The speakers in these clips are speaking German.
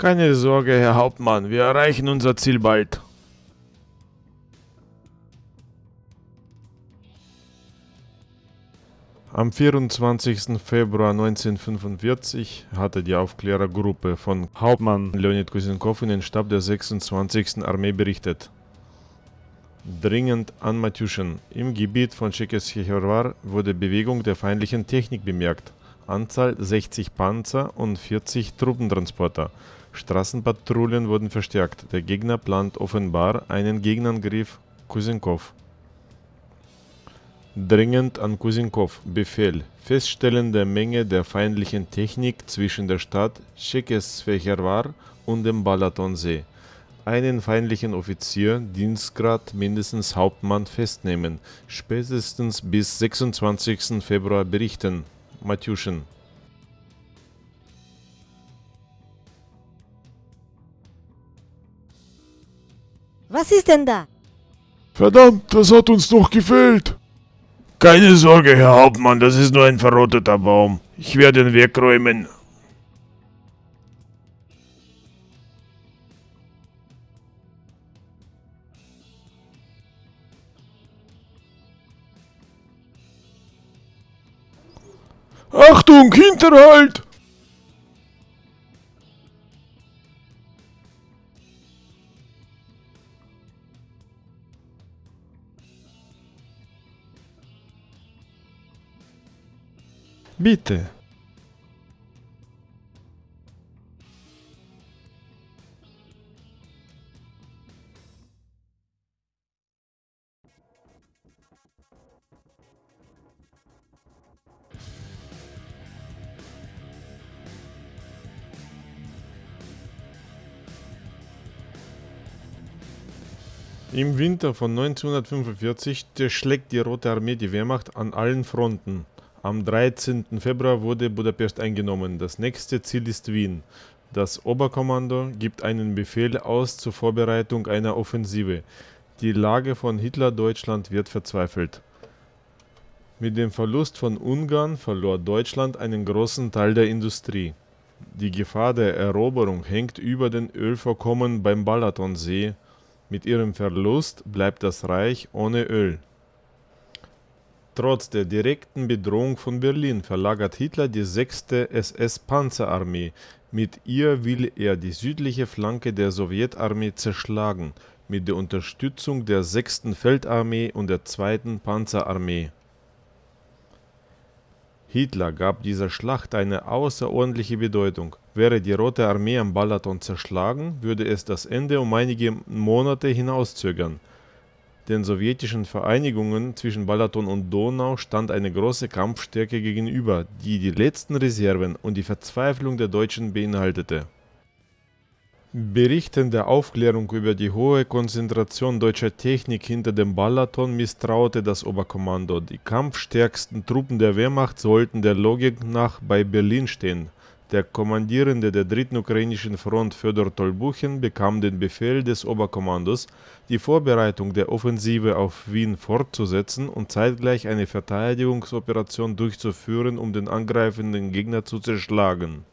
Keine Sorge, Herr Hauptmann, wir erreichen unser Ziel bald. Am 24. Februar 1945 hatte die Aufklärergruppe von Hauptmann Leonid Kusinkov in den Stab der 26. Armee berichtet. Dringend an Matjuschen. Im Gebiet von Tschechoslowakei wurde Bewegung der feindlichen Technik bemerkt. Anzahl 60 Panzer und 40 Truppentransporter. Straßenpatrouillen wurden verstärkt, der Gegner plant offenbar einen Gegenangriff Kusinkow. Dringend an Kusinkow Befehl. Feststellende Menge der feindlichen Technik zwischen der Stadt Tschekesfecherwar und dem Balatonsee. Einen feindlichen Offizier, Dienstgrad mindestens Hauptmann festnehmen. Spätestens bis 26. Februar berichten. Matjuschen. Was ist denn da? Verdammt, das hat uns doch gefehlt. Keine Sorge, Herr Hauptmann, das ist nur ein verrotteter Baum. Ich werde ihn wegräumen. Achtung, Hinterhalt! Bitte. Im Winter von 1945 zerschlägt die Rote Armee die Wehrmacht an allen Fronten. Am 13. Februar wurde Budapest eingenommen. Das nächste Ziel ist Wien. Das Oberkommando gibt einen Befehl aus zur Vorbereitung einer Offensive. Die Lage von Hitler-Deutschland wird verzweifelt. Mit dem Verlust von Ungarn verlor Deutschland einen großen Teil der Industrie. Die Gefahr der Eroberung hängt über den Ölvorkommen beim Balatonsee. Mit ihrem Verlust bleibt das Reich ohne Öl. Trotz der direkten Bedrohung von Berlin verlagert Hitler die 6. SS-Panzerarmee, mit ihr will er die südliche Flanke der Sowjetarmee zerschlagen, mit der Unterstützung der 6. Feldarmee und der 2. Panzerarmee. Hitler gab dieser Schlacht eine außerordentliche Bedeutung. Wäre die Rote Armee am Balaton zerschlagen, würde es das Ende um einige Monate hinauszögern den sowjetischen Vereinigungen zwischen Balaton und Donau stand eine große Kampfstärke gegenüber, die die letzten Reserven und die Verzweiflung der Deutschen beinhaltete. Berichten der Aufklärung über die hohe Konzentration deutscher Technik hinter dem Balaton misstraute das Oberkommando. Die kampfstärksten Truppen der Wehrmacht sollten der Logik nach bei Berlin stehen der Kommandierende der Dritten Ukrainischen Front Födor Tolbuchin bekam den Befehl des Oberkommandos, die Vorbereitung der Offensive auf Wien fortzusetzen und zeitgleich eine Verteidigungsoperation durchzuführen, um den angreifenden Gegner zu zerschlagen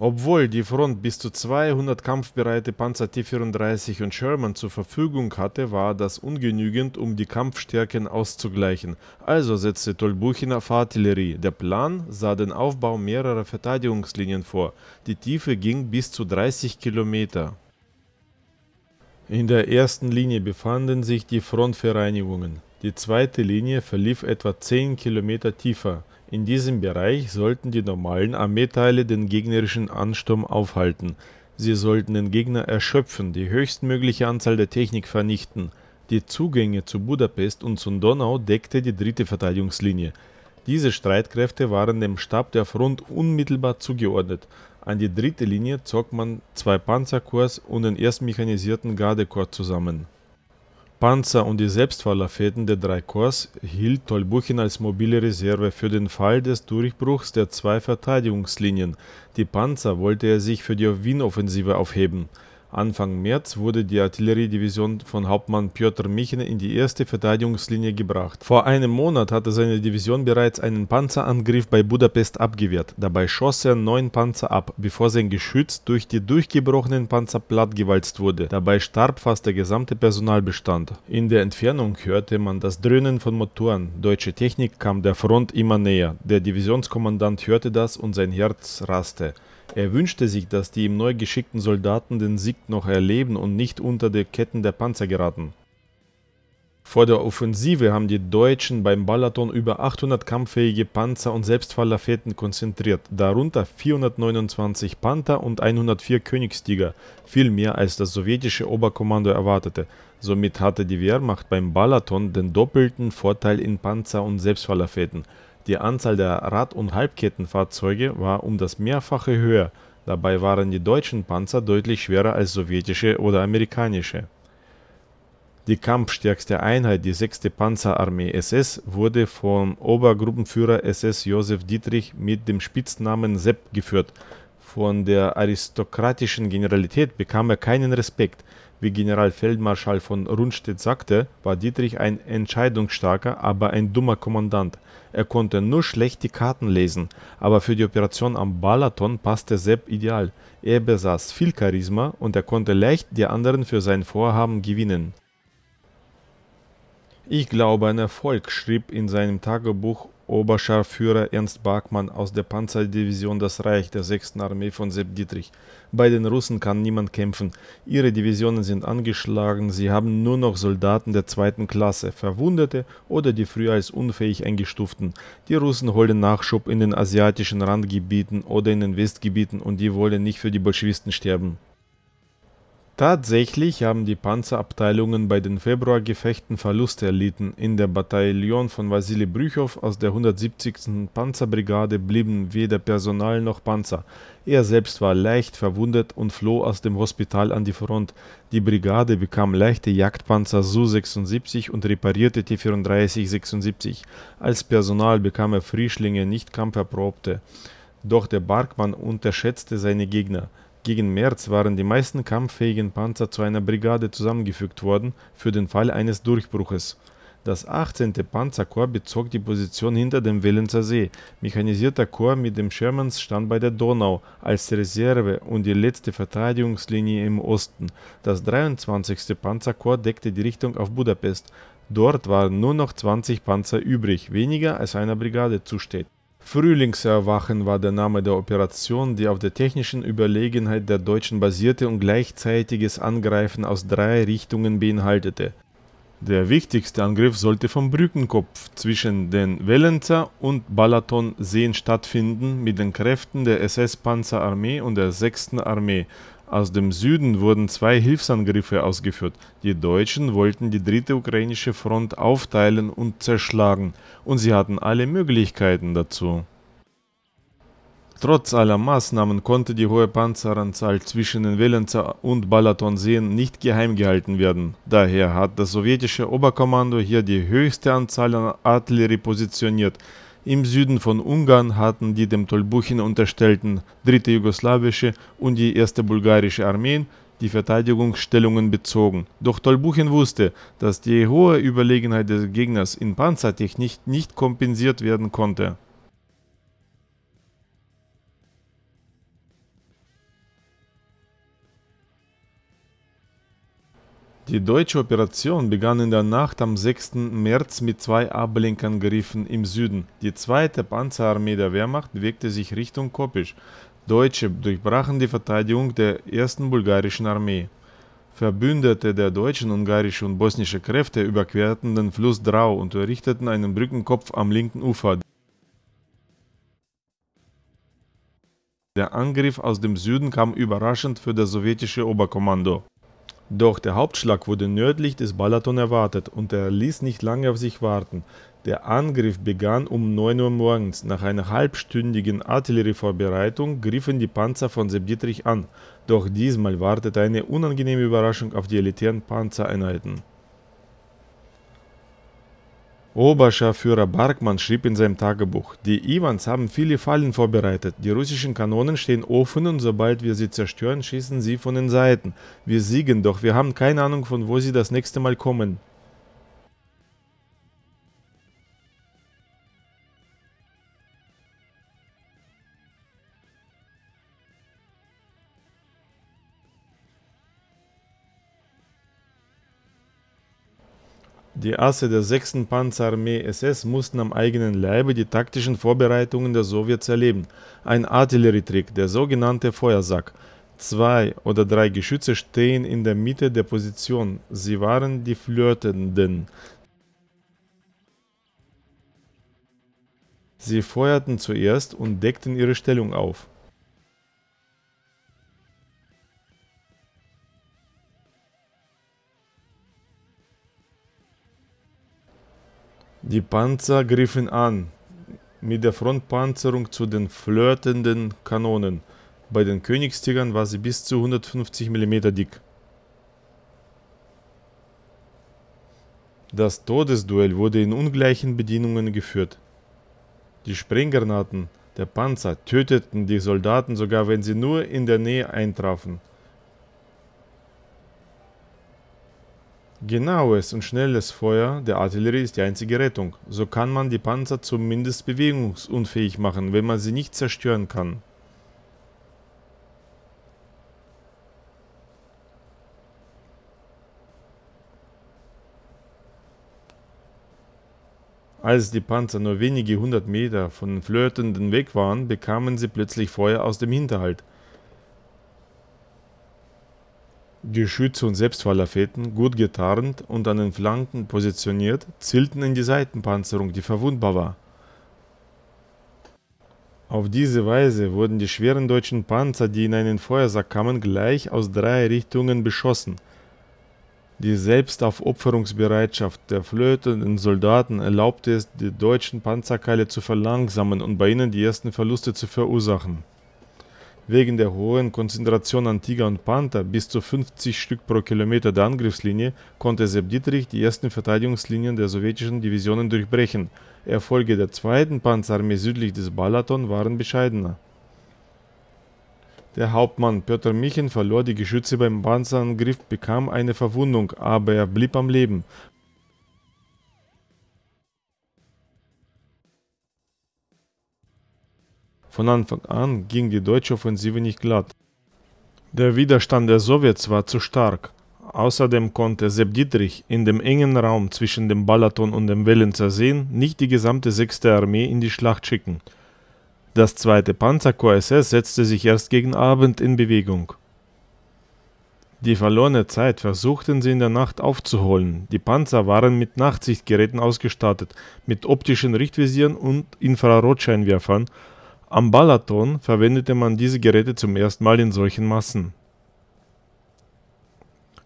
obwohl die Front bis zu 200 kampfbereite Panzer T-34 und Sherman zur Verfügung hatte, war das ungenügend, um die Kampfstärken auszugleichen, also setzte Tolbuchin auf Artillerie. Der Plan sah den Aufbau mehrerer Verteidigungslinien vor. Die Tiefe ging bis zu 30 Kilometer. In der ersten Linie befanden sich die Frontvereinigungen. Die zweite Linie verlief etwa 10 Kilometer tiefer. In diesem Bereich sollten die normalen Armeeteile den gegnerischen Ansturm aufhalten. Sie sollten den Gegner erschöpfen, die höchstmögliche Anzahl der Technik vernichten. Die Zugänge zu Budapest und zum Donau deckte die dritte Verteidigungslinie. Diese Streitkräfte waren dem Stab der Front unmittelbar zugeordnet. An die dritte Linie zog man zwei Panzerkorps und den mechanisierten Gardekorps zusammen Panzer und die Selbstfahrerfäden der drei Korps hielt Tolbuchin als mobile Reserve für den Fall des Durchbruchs der zwei Verteidigungslinien, die Panzer wollte er sich für die Wien-Offensive aufheben Anfang März wurde die Artilleriedivision von Hauptmann Piotr Michin in die erste Verteidigungslinie gebracht. Vor einem Monat hatte seine Division bereits einen Panzerangriff bei Budapest abgewehrt. Dabei schoss er neun Panzer ab, bevor sein Geschütz durch die durchgebrochenen Panzer plattgewalzt wurde. Dabei starb fast der gesamte Personalbestand. In der Entfernung hörte man das Dröhnen von Motoren. Deutsche Technik kam der Front immer näher. Der Divisionskommandant hörte das und sein Herz raste. Er wünschte sich, dass die ihm neu geschickten Soldaten den Sieg noch erleben und nicht unter die Ketten der Panzer geraten. Vor der Offensive haben die Deutschen beim Balaton über 800 kampffähige Panzer und Selbstfallerfäden konzentriert, darunter 429 Panther und 104 Königstiger, viel mehr als das sowjetische Oberkommando erwartete. Somit hatte die Wehrmacht beim Balaton den doppelten Vorteil in Panzer- und Selbstfallerfäden – die Anzahl der Rad- und Halbkettenfahrzeuge war um das Mehrfache höher, dabei waren die deutschen Panzer deutlich schwerer als sowjetische oder amerikanische. Die kampfstärkste Einheit, die 6. Panzerarmee SS, wurde vom Obergruppenführer SS Josef Dietrich mit dem Spitznamen Sepp geführt. Von der aristokratischen Generalität bekam er keinen Respekt, wie Generalfeldmarschall von Rundstedt sagte, war Dietrich ein entscheidungsstarker, aber ein dummer Kommandant. Er konnte nur schlecht die Karten lesen, aber für die Operation am Balaton passte Sepp ideal. Er besaß viel Charisma und er konnte leicht die anderen für sein Vorhaben gewinnen. Ich glaube ein Erfolg, schrieb in seinem Tagebuch Oberscharführer Ernst Bachmann aus der Panzerdivision Das Reich der 6. Armee von Sepp Dietrich. Bei den Russen kann niemand kämpfen. Ihre Divisionen sind angeschlagen, sie haben nur noch Soldaten der zweiten Klasse, Verwundete oder die früher als unfähig eingestuften. Die Russen holen Nachschub in den asiatischen Randgebieten oder in den Westgebieten und die wollen nicht für die Bolschewisten sterben. Tatsächlich haben die Panzerabteilungen bei den Februargefechten Verluste erlitten. In der Bataillon von Wassili Brüchow aus der 170. Panzerbrigade blieben weder Personal noch Panzer. Er selbst war leicht verwundet und floh aus dem Hospital an die Front. Die Brigade bekam leichte Jagdpanzer Su-76 und reparierte T-34-76. Als Personal bekam er Frischlinge, nicht kampferprobte. Doch der Barkmann unterschätzte seine Gegner. Gegen März waren die meisten kampffähigen Panzer zu einer Brigade zusammengefügt worden für den Fall eines Durchbruches. Das 18. Panzerkorps bezog die Position hinter dem Wellenzer See. Mechanisierter Korps mit dem Shermans stand bei der Donau als Reserve und die letzte Verteidigungslinie im Osten. Das 23. Panzerkorps deckte die Richtung auf Budapest. Dort waren nur noch 20 Panzer übrig, weniger als einer Brigade zusteht. Frühlingserwachen war der Name der Operation, die auf der technischen Überlegenheit der Deutschen basierte und gleichzeitiges Angreifen aus drei Richtungen beinhaltete. Der wichtigste Angriff sollte vom Brückenkopf zwischen den Wellenzer und Balaton-Seen stattfinden mit den Kräften der SS-Panzerarmee und der 6. Armee aus dem Süden wurden zwei Hilfsangriffe ausgeführt. Die Deutschen wollten die dritte ukrainische Front aufteilen und zerschlagen, und sie hatten alle Möglichkeiten dazu. Trotz aller Maßnahmen konnte die hohe Panzeranzahl zwischen den Wellenzer und Balatonseen nicht geheim gehalten werden. Daher hat das sowjetische Oberkommando hier die höchste Anzahl an Artillerie positioniert, im Süden von Ungarn hatten die dem Tolbuchin unterstellten dritte jugoslawische und die erste bulgarische Armeen die Verteidigungsstellungen bezogen. Doch Tolbuchin wusste, dass die hohe Überlegenheit des Gegners in Panzertechnik nicht kompensiert werden konnte. Die deutsche Operation begann in der Nacht am 6. März mit zwei Ablenkangriffen im Süden. Die zweite Panzerarmee der Wehrmacht bewegte sich Richtung Kopisch. Deutsche durchbrachen die Verteidigung der ersten Bulgarischen Armee. Verbündete der deutschen, ungarischen und bosnischen Kräfte überquerten den Fluss Drau und errichteten einen Brückenkopf am linken Ufer. Der Angriff aus dem Süden kam überraschend für das sowjetische Oberkommando. Doch der Hauptschlag wurde nördlich des Balaton erwartet und er ließ nicht lange auf sich warten. Der Angriff begann um 9 Uhr morgens. Nach einer halbstündigen Artillerievorbereitung griffen die Panzer von Sebdietrich an. Doch diesmal wartete eine unangenehme Überraschung auf die elitären Panzereinheiten. Oberscharführer Barkmann schrieb in seinem Tagebuch, die Iwans haben viele Fallen vorbereitet. Die russischen Kanonen stehen offen und sobald wir sie zerstören, schießen sie von den Seiten. Wir siegen, doch wir haben keine Ahnung, von wo sie das nächste Mal kommen. Die Asse der 6. Panzerarmee SS mussten am eigenen Leibe die taktischen Vorbereitungen der Sowjets erleben. Ein Artillerietrick, der sogenannte Feuersack. Zwei oder drei Geschütze stehen in der Mitte der Position. Sie waren die Flirtenden. Sie feuerten zuerst und deckten ihre Stellung auf. Die Panzer griffen an, mit der Frontpanzerung zu den flirtenden Kanonen. Bei den Königstigern war sie bis zu 150 mm dick. Das Todesduell wurde in ungleichen Bedingungen geführt. Die Sprenggranaten der Panzer töteten die Soldaten sogar, wenn sie nur in der Nähe eintrafen. Genaues und schnelles Feuer der Artillerie ist die einzige Rettung. So kann man die Panzer zumindest bewegungsunfähig machen, wenn man sie nicht zerstören kann. Als die Panzer nur wenige hundert Meter von den Flirtenden weg waren, bekamen sie plötzlich Feuer aus dem Hinterhalt. Die Schütze und Selbstfallerfeten, gut getarnt und an den Flanken positioniert, zielten in die Seitenpanzerung, die verwundbar war. Auf diese Weise wurden die schweren deutschen Panzer, die in einen Feuersack kamen, gleich aus drei Richtungen beschossen. Die Selbstaufopferungsbereitschaft der flötenden Soldaten erlaubte es, die deutschen Panzerkeile zu verlangsamen und bei ihnen die ersten Verluste zu verursachen. Wegen der hohen Konzentration an Tiger und Panther bis zu 50 Stück pro Kilometer der Angriffslinie konnte Sepp Dietrich die ersten Verteidigungslinien der sowjetischen Divisionen durchbrechen. Erfolge der zweiten Panzerarmee südlich des Balaton waren bescheidener. Der Hauptmann Piotr Michen verlor die Geschütze beim Panzerangriff, bekam eine Verwundung, aber er blieb am Leben. Von Anfang an ging die deutsche Offensive nicht glatt. Der Widerstand der Sowjets war zu stark. Außerdem konnte Sepp Dietrich in dem engen Raum zwischen dem Balaton und dem Wellenzer Seen nicht die gesamte 6. Armee in die Schlacht schicken. Das 2. Panzerkorps SS setzte sich erst gegen Abend in Bewegung. Die verlorene Zeit versuchten sie in der Nacht aufzuholen. Die Panzer waren mit Nachtsichtgeräten ausgestattet, mit optischen Richtvisieren und Infrarotscheinwerfern am Balaton verwendete man diese Geräte zum ersten Mal in solchen Massen.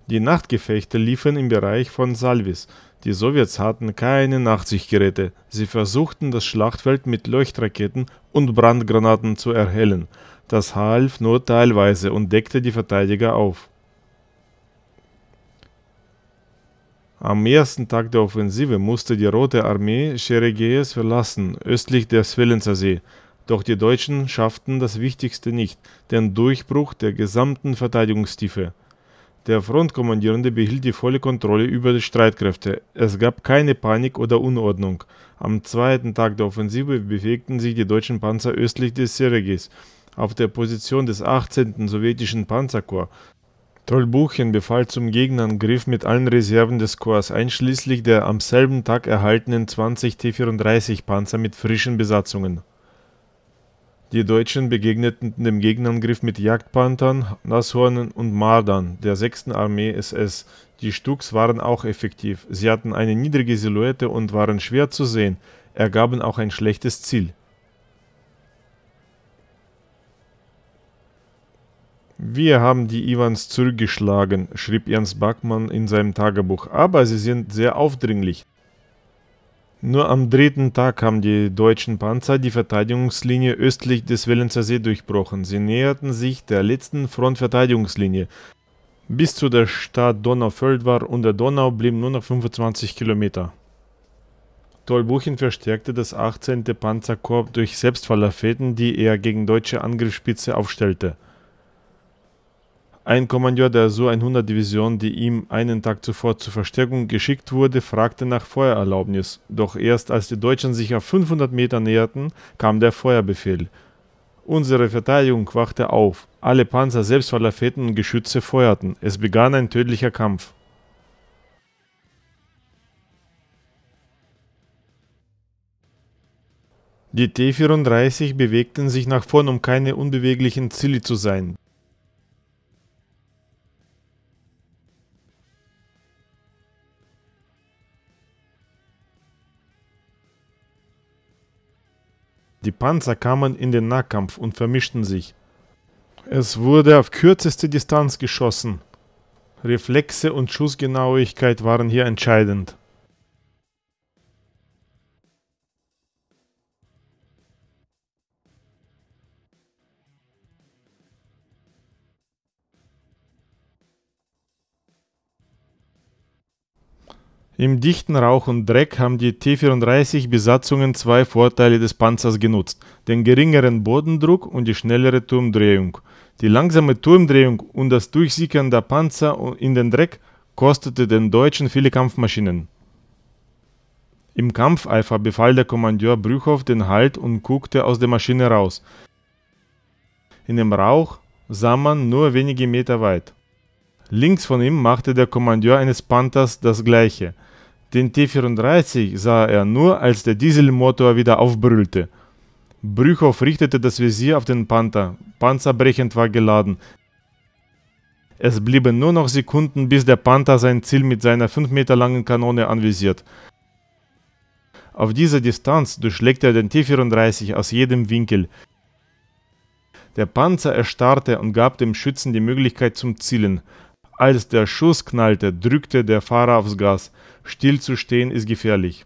Die Nachtgefechte liefen im Bereich von Salvis. Die Sowjets hatten keine Nachtsichtgeräte. Sie versuchten das Schlachtfeld mit Leuchtraketen und Brandgranaten zu erhellen. Das half nur teilweise und deckte die Verteidiger auf. Am ersten Tag der Offensive musste die Rote Armee Scheregees verlassen, östlich der Svelenzer See. Doch die Deutschen schafften das Wichtigste nicht, den Durchbruch der gesamten Verteidigungstiefe. Der Frontkommandierende behielt die volle Kontrolle über die Streitkräfte. Es gab keine Panik oder Unordnung. Am zweiten Tag der Offensive bewegten sich die deutschen Panzer östlich des Seregis. Auf der Position des 18. sowjetischen Panzerkorps Tolbuchen befahl zum Gegenangriff mit allen Reserven des Korps, einschließlich der am selben Tag erhaltenen 20 T-34 Panzer mit frischen Besatzungen. Die Deutschen begegneten dem Gegenangriff mit Jagdpanthern, Nashornen und Mardern der 6. Armee SS. Die Stuks waren auch effektiv, sie hatten eine niedrige Silhouette und waren schwer zu sehen, ergaben auch ein schlechtes Ziel. Wir haben die Iwans zurückgeschlagen, schrieb Ernst Backmann in seinem Tagebuch, aber sie sind sehr aufdringlich. Nur am dritten Tag haben die deutschen Panzer die Verteidigungslinie östlich des Wellenzer See durchbrochen. Sie näherten sich der letzten Frontverteidigungslinie. Bis zu der Stadt Donauföld war der Donau blieben nur noch 25 Kilometer. Tolbuchin verstärkte das 18. Panzerkorps durch Selbstfallerfäden, die er gegen deutsche Angriffsspitze aufstellte. Ein Kommandeur der Su-100-Division, die ihm einen Tag zuvor zur Verstärkung geschickt wurde, fragte nach Feuererlaubnis, doch erst als die Deutschen sich auf 500 Meter näherten, kam der Feuerbefehl. Unsere Verteidigung wachte auf, alle Panzer, selbst Falafetten und Geschütze feuerten, es begann ein tödlicher Kampf. Die T-34 bewegten sich nach vorn, um keine unbeweglichen Ziele zu sein. Die Panzer kamen in den Nahkampf und vermischten sich. Es wurde auf kürzeste Distanz geschossen. Reflexe und Schussgenauigkeit waren hier entscheidend. Im dichten Rauch und Dreck haben die T-34-Besatzungen zwei Vorteile des Panzers genutzt: den geringeren Bodendruck und die schnellere Turmdrehung. Die langsame Turmdrehung und das Durchsickern der Panzer in den Dreck kostete den Deutschen viele Kampfmaschinen. Im Kampfeifer befahl der Kommandeur Brüchow den Halt und guckte aus der Maschine raus. In dem Rauch sah man nur wenige Meter weit. Links von ihm machte der Kommandeur eines Panthers das gleiche – den T-34 sah er nur, als der Dieselmotor wieder aufbrüllte. Brüchow richtete das Visier auf den Panther. Panzerbrechend war geladen. Es blieben nur noch Sekunden, bis der Panther sein Ziel mit seiner 5 Meter langen Kanone anvisiert. Auf dieser Distanz durchschlägt er den T-34 aus jedem Winkel. Der Panzer erstarrte und gab dem Schützen die Möglichkeit zum Zielen. Als der Schuss knallte, drückte der Fahrer aufs Gas. Stillzustehen ist gefährlich.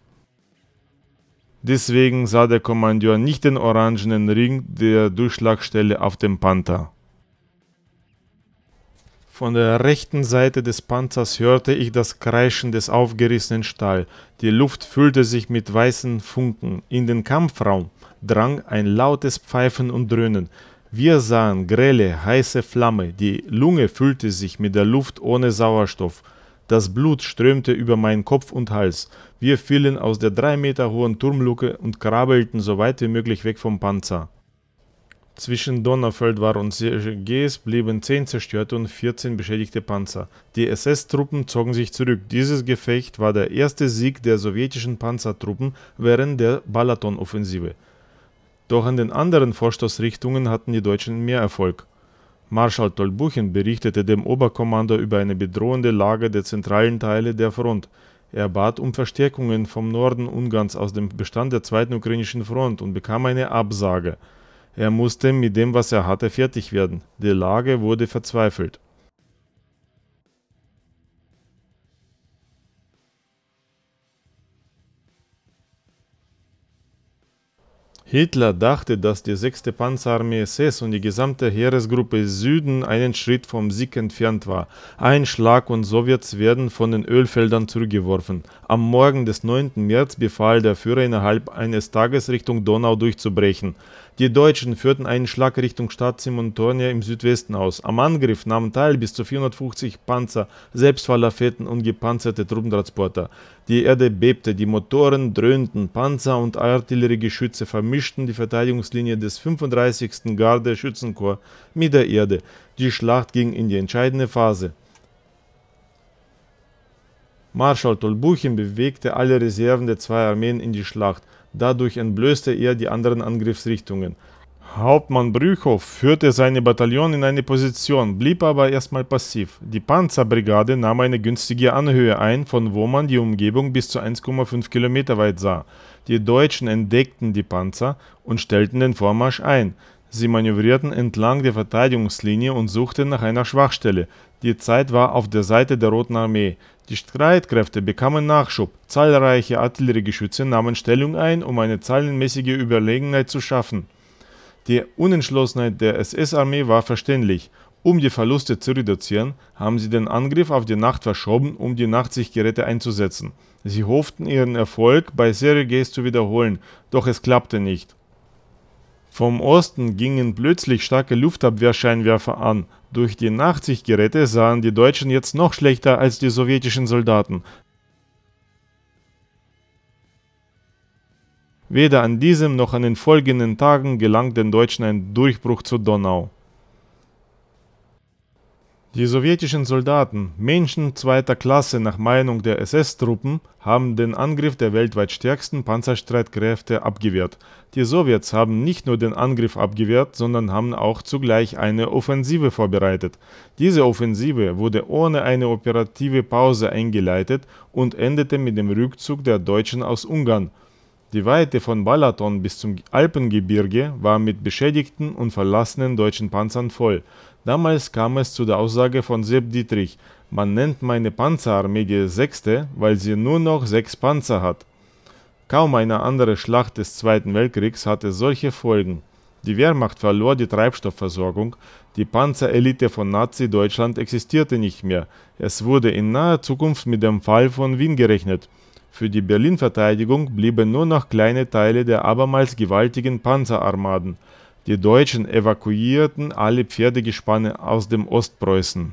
Deswegen sah der Kommandeur nicht den orangenen Ring der Durchschlagstelle auf dem Panther. Von der rechten Seite des Panzers hörte ich das Kreischen des aufgerissenen Stahl. Die Luft füllte sich mit weißen Funken. In den Kampfraum drang ein lautes Pfeifen und Dröhnen. Wir sahen grelle, heiße Flamme, die Lunge füllte sich mit der Luft ohne Sauerstoff, das Blut strömte über meinen Kopf und Hals. Wir fielen aus der drei Meter hohen Turmluke und krabbelten so weit wie möglich weg vom Panzer. Zwischen Donnerfeldwar und Sergees blieben zehn zerstörte und 14 beschädigte Panzer. Die SS-Truppen zogen sich zurück. Dieses Gefecht war der erste Sieg der sowjetischen Panzertruppen während der Balaton-Offensive. Doch in den anderen Vorstoßrichtungen hatten die Deutschen mehr Erfolg. Marschall Tolbuchen berichtete dem Oberkommando über eine bedrohende Lage der zentralen Teile der Front. Er bat um Verstärkungen vom Norden Ungarns aus dem Bestand der Zweiten Ukrainischen Front und bekam eine Absage. Er musste mit dem, was er hatte, fertig werden. Die Lage wurde verzweifelt. Hitler dachte, dass die 6. Panzerarmee SS und die gesamte Heeresgruppe Süden einen Schritt vom Sieg entfernt war. Ein Schlag und Sowjets werden von den Ölfeldern zurückgeworfen. Am Morgen des 9. März befahl der Führer innerhalb eines Tages Richtung Donau durchzubrechen. Die Deutschen führten einen Schlag Richtung Stadt Simontonia im Südwesten aus. Am Angriff nahmen teil bis zu 450 Panzer, Selbstfallerfetten und gepanzerte Truppentransporter. Die Erde bebte, die Motoren dröhnten, Panzer und Artilleriegeschütze vermischten die Verteidigungslinie des 35. Gardeschützenkorps mit der Erde. Die Schlacht ging in die entscheidende Phase. Marschall Tolbuchin bewegte alle Reserven der zwei Armeen in die Schlacht dadurch entblößte er die anderen Angriffsrichtungen. Hauptmann Brüchow führte seine Bataillon in eine Position, blieb aber erstmal passiv. Die Panzerbrigade nahm eine günstige Anhöhe ein, von wo man die Umgebung bis zu 1,5 Kilometer weit sah. Die Deutschen entdeckten die Panzer und stellten den Vormarsch ein. Sie manövrierten entlang der Verteidigungslinie und suchten nach einer Schwachstelle. Die Zeit war auf der Seite der Roten Armee. Die Streitkräfte bekamen Nachschub. Zahlreiche Artilleriegeschütze nahmen Stellung ein, um eine zahlenmäßige Überlegenheit zu schaffen. Die Unentschlossenheit der SS-Armee war verständlich. Um die Verluste zu reduzieren, haben sie den Angriff auf die Nacht verschoben, um die Nachtsichtgeräte einzusetzen. Sie hofften, ihren Erfolg bei Sergejs zu wiederholen, doch es klappte nicht. Vom Osten gingen plötzlich starke Luftabwehrscheinwerfer an. Durch die Nachtsichtgeräte sahen die Deutschen jetzt noch schlechter als die sowjetischen Soldaten. Weder an diesem noch an den folgenden Tagen gelang den Deutschen ein Durchbruch zur Donau. Die sowjetischen Soldaten, Menschen zweiter Klasse nach Meinung der SS-Truppen, haben den Angriff der weltweit stärksten Panzerstreitkräfte abgewehrt. Die Sowjets haben nicht nur den Angriff abgewehrt, sondern haben auch zugleich eine Offensive vorbereitet. Diese Offensive wurde ohne eine operative Pause eingeleitet und endete mit dem Rückzug der Deutschen aus Ungarn. Die Weite von Balaton bis zum Alpengebirge war mit beschädigten und verlassenen deutschen Panzern voll. Damals kam es zu der Aussage von Sepp Dietrich, man nennt meine Panzerarmee die sechste, weil sie nur noch sechs Panzer hat. Kaum eine andere Schlacht des Zweiten Weltkriegs hatte solche Folgen. Die Wehrmacht verlor die Treibstoffversorgung, die Panzerelite von Nazi-Deutschland existierte nicht mehr, es wurde in naher Zukunft mit dem Fall von Wien gerechnet. Für die Berlin-Verteidigung blieben nur noch kleine Teile der abermals gewaltigen Panzerarmaden. Die Deutschen evakuierten alle Pferdegespanne aus dem Ostpreußen